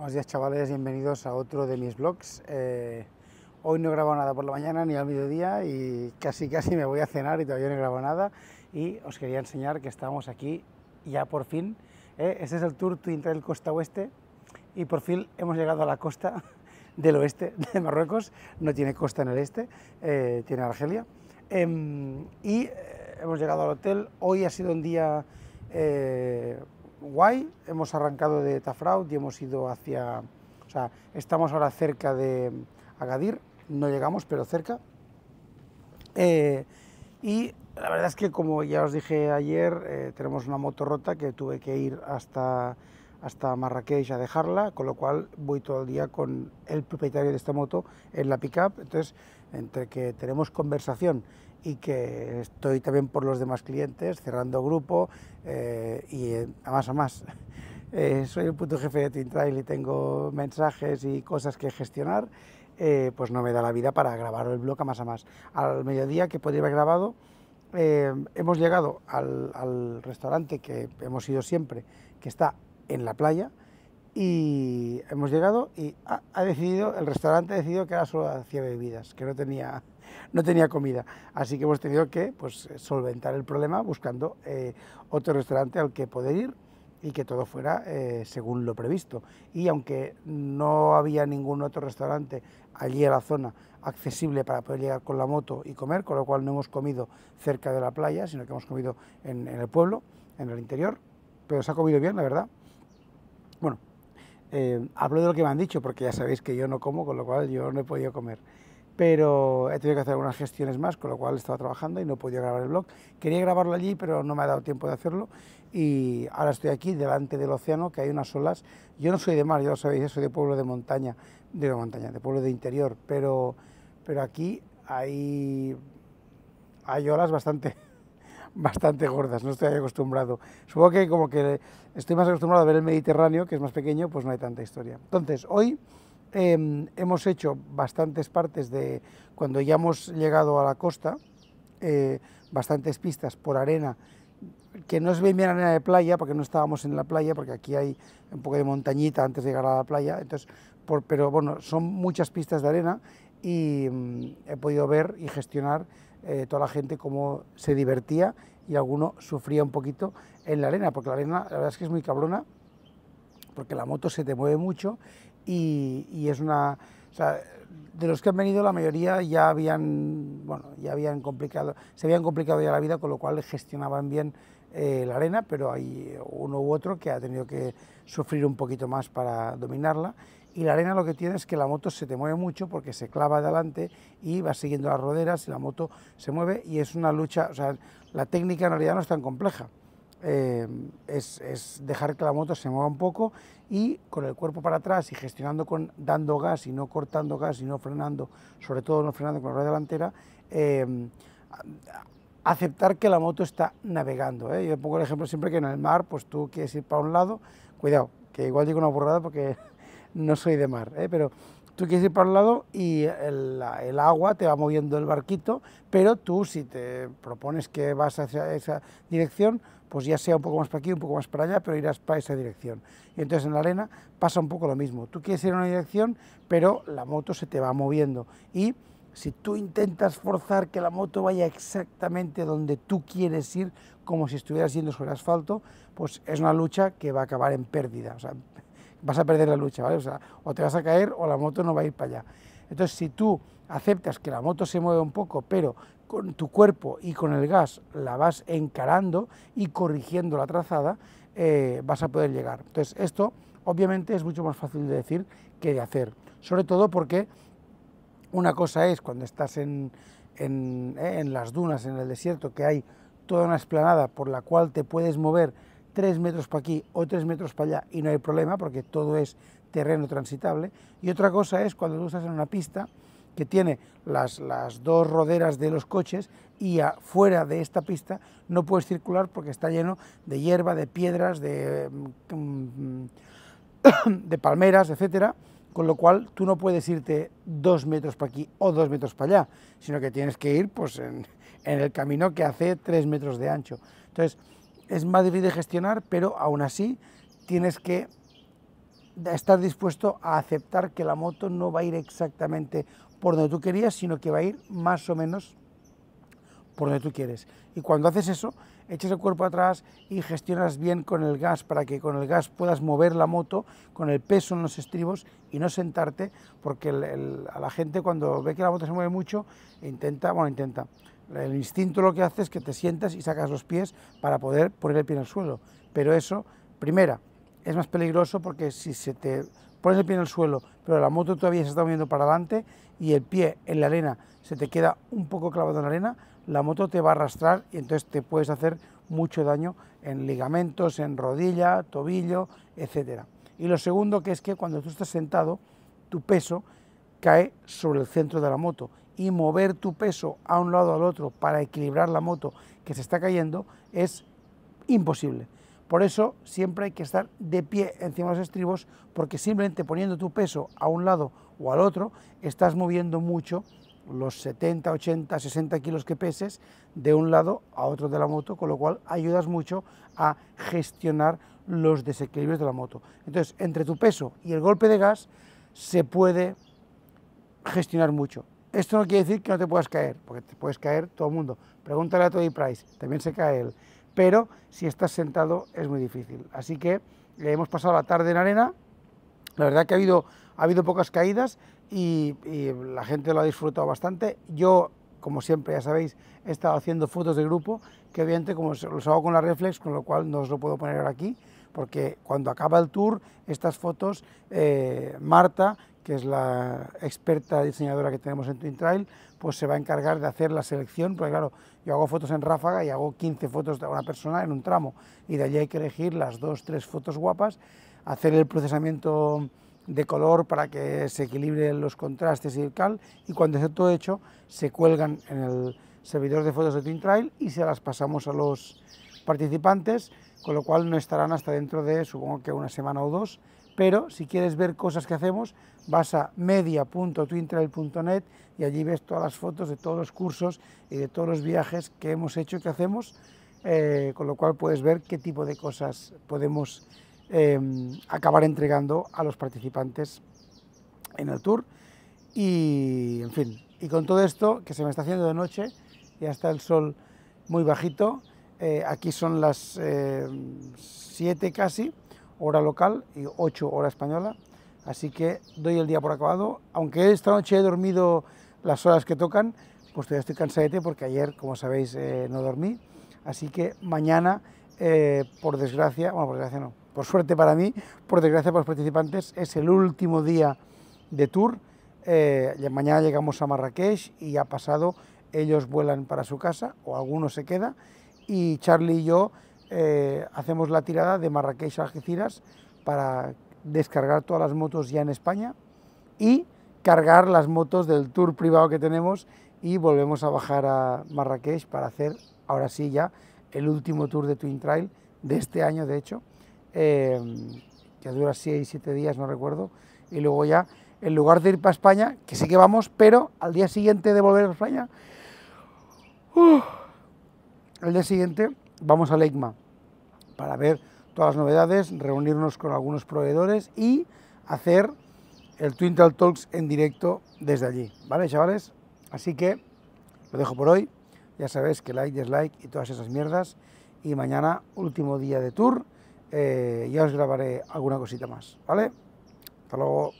Buenos días chavales, bienvenidos a otro de mis vlogs. Eh, hoy no he grabado nada por la mañana ni al mediodía y casi casi me voy a cenar y todavía no he grabado nada y os quería enseñar que estamos aquí ya por fin. ¿eh? ese es el Tour Twin Trail Costa Oeste y por fin hemos llegado a la costa del oeste de Marruecos, no tiene costa en el este, eh, tiene Argelia. Em, y hemos llegado al hotel, hoy ha sido un día guay, hemos arrancado de Tafraud y hemos ido hacia, o sea, estamos ahora cerca de Agadir, no llegamos, pero cerca. Eh, y la verdad es que, como ya os dije ayer, eh, tenemos una moto rota que tuve que ir hasta, hasta Marrakech a dejarla, con lo cual voy todo el día con el propietario de esta moto en la pickup. Entonces, entre que tenemos conversación y que estoy también por los demás clientes, cerrando grupo eh, y eh, a más a más. Eh, soy el puto jefe de Tintrail y tengo mensajes y cosas que gestionar, pues no me da la vida para grabar el blog a más a más. Al mediodía que podría haber grabado, hemos llegado al, restaurante que hemos ido siempre, que está en la playa, y hemos llegado y ha, decidido, el restaurante ha decidido que era solo hacía bebidas, que no tenía no tenía comida. Así que hemos tenido que pues, solventar el problema buscando eh, otro restaurante al que poder ir y que todo fuera eh, según lo previsto. Y aunque no había ningún otro restaurante allí en la zona accesible para poder llegar con la moto y comer, con lo cual no hemos comido cerca de la playa, sino que hemos comido en, el pueblo, en el interior, pero se ha comido bien, la verdad. Bueno, eh, hablo de lo que me han dicho, porque ya sabéis que yo no como, con lo cual yo no he podido comer pero he tenido que hacer algunas gestiones más, con lo cual estaba trabajando y no podía grabar el blog. Quería grabarlo allí, pero no me ha dado tiempo de hacerlo y ahora estoy aquí delante del océano, que hay unas olas. Yo no soy de mar, ya sabéis, soy de pueblo de montaña, de la montaña, de pueblo de interior, pero, pero aquí hay, hay olas bastante bastante gordas, no estoy acostumbrado. Supongo que como que estoy más acostumbrado a ver el Mediterráneo, que es más pequeño, pues no hay tanta historia. Entonces, hoy Em, hemos hecho bastantes partes de, cuando ya hemos llegado a la costa, eh, bastantes pistas por arena, que no es bien bien arena de playa, porque no estábamos en la playa, porque aquí hay un poco de montañita antes de llegar a la playa, entonces, pero bueno, son muchas pistas de arena y mm, he podido ver y gestionar eh, toda la gente cómo se divertía y alguno sufría un poquito en la arena, porque la arena la verdad es que es muy cabrona, porque la moto se te mueve mucho y, es una... de los que han venido la mayoría ya habían, bueno, ya habían complicado, se habían complicado ya la vida, con lo cual gestionaban bien eh, la arena, pero hay uno u otro que ha tenido que sufrir un poquito más para dominarla. Y la arena lo que tiene es que la moto se te mueve mucho porque se clava adelante y va siguiendo las roderas y la moto se mueve y es una lucha, o sea, la técnica en realidad no es tan compleja. Eh, es, dejar que la moto se mueva un poco y con el cuerpo para atrás y gestionando con dando gas y no cortando gas y no frenando, sobre todo no frenando con la rueda delantera, eh, aceptar que la moto está navegando. ¿eh? Yo pongo el ejemplo siempre que en el mar, pues tú quieres ir para un lado, cuidado, que igual digo una burrada porque no soy de mar, pero tú quieres ir para un lado y el, agua te va moviendo el barquito, pero tú si te propones que vas hacia esa dirección, pues ya sea un poco más para aquí, un poco más para allá, pero irás para esa dirección. Y entonces en la arena pasa un poco lo mismo. Tú quieres ir en una dirección, pero la moto se te va moviendo. Y si tú intentas forzar que la moto vaya exactamente donde tú quieres ir, como si estuvieras yendo sobre asfalto, pues es una lucha que va a acabar en pérdida vas a perder la lucha, ¿vale? O, te vas a caer o la moto no va a ir para allá. Entonces, si tú aceptas que la moto se mueve un poco, pero con tu cuerpo y con el gas la vas encarando y corrigiendo la trazada, eh, vas a poder llegar. Entonces, esto obviamente es mucho más fácil de decir que de hacer, sobre todo porque una cosa es cuando estás en, en eh, las dunas, en el desierto, que hay toda una esplanada por la cual te puedes mover tres metros para aquí o tres metros para allá y no hay problema porque todo es terreno transitable. Y otra cosa es cuando tú estás en una pista que tiene las, las dos roderas de los coches y afuera de esta pista no puedes circular porque está lleno de hierba, de piedras, de, mm, mm, de palmeras, etcétera, con lo cual tú no puedes irte dos metros para aquí o dos metros para allá, sino que tienes que ir pues, en, el camino que hace tres metros de ancho. Entonces, es más difícil de gestionar, pero aún así tienes que estar dispuesto a aceptar que la moto no va a ir exactamente por donde tú querías, sino que va a ir más o menos por donde tú quieres. Y cuando haces eso, echas el cuerpo atrás y gestionas bien con el gas para que con el gas puedas mover la moto con el peso en los estribos y no sentarte, porque a la gente cuando ve que la moto se mueve mucho, intenta, bueno, intenta, el instinto lo que hace es que te sientas y sacas los pies para poder poner el pie en el suelo. Pero eso, primera, es más peligroso porque si se te pones el pie en el suelo, pero la moto todavía se está moviendo para adelante y el pie en la arena se te queda un poco clavado en la arena, la moto te va a arrastrar y entonces te puedes hacer mucho daño en ligamentos, en rodilla, tobillo, etc. Y lo segundo que es que cuando tú estás sentado, tu peso cae sobre el centro de la moto y mover tu peso a un lado al otro para equilibrar la moto que se está cayendo es imposible. Por eso siempre hay que estar de pie encima de los estribos porque simplemente poniendo tu peso a un lado o al otro estás moviendo mucho los 70, 80, 60 kilos que peses de un lado a otro de la moto, con lo cual ayudas mucho a gestionar los desequilibrios de la moto. Entonces, entre tu peso y el golpe de gas se puede gestionar mucho. Esto no quiere decir que no te puedas caer, porque te puedes caer todo el mundo. Pregúntale a Tony Price, también se cae él. Pero si estás sentado es muy difícil. Así que le hemos pasado la tarde en arena. La verdad que ha habido, ha habido pocas caídas y, la gente lo ha disfrutado bastante. Yo como siempre ya sabéis, he estado haciendo fotos de grupo, que obviamente como los hago con la reflex, con lo cual no os lo puedo poner aquí, porque cuando acaba el tour, estas fotos, eh, Marta que es la experta diseñadora que tenemos en Twin Trail, pues se va a encargar de hacer la selección, porque claro, yo hago fotos en ráfaga y hago 15 fotos de una persona en un tramo, y de allí hay que elegir las dos, tres fotos guapas, hacer el procesamiento de color para que se equilibren los contrastes y el cal, y cuando esté todo hecho, se cuelgan en el servidor de fotos de Twin Trail y se las pasamos a los participantes, con lo cual no estarán hasta dentro de, supongo que una semana o dos, pero si quieres ver cosas que hacemos, vas a media.twintrail.net y allí ves todas las fotos de todos los cursos y de todos los viajes que hemos hecho y que hacemos, eh, con lo cual puedes ver qué tipo de cosas podemos em, acabar entregando a los participantes en el tour. Y, en fin, y con todo esto, que se me está haciendo de noche, ya está el sol muy bajito, eh, aquí son las 7 eh, casi, hora local y 8 hora española. Así que doy el día por acabado. Aunque esta noche he dormido las horas que tocan, pues todavía estoy cansadete porque ayer, como sabéis, eh, no dormí. Así que mañana, eh, por desgracia, bueno, por desgracia no, por suerte para mí, por desgracia para los participantes, es el último día de tour. Eh, mañana llegamos a Marrakech y ya pasado ellos vuelan para su casa o alguno se queda y Charlie y yo eh, hacemos la tirada de Marrakech a Algeciras para descargar todas las motos ya en España y cargar las motos del tour privado que tenemos y volvemos a bajar a Marrakech para hacer ahora sí ya el último tour de Twin Trail de este año de hecho, em, que dura 6, 7 días, no recuerdo, y luego ya en lugar de ir para España, que sí que vamos, pero al día siguiente de volver a España, el ¡uh! al día siguiente vamos a Leicma para ver todas las novedades, reunirnos con algunos proveedores y hacer el Twin Talks en directo desde allí, ¿vale, chavales? Así que lo dejo por hoy. Ya sabéis que like, dislike y todas esas mierdas. Y mañana, último día de tour, eh, ya os grabaré alguna cosita más, ¿vale? Hasta luego.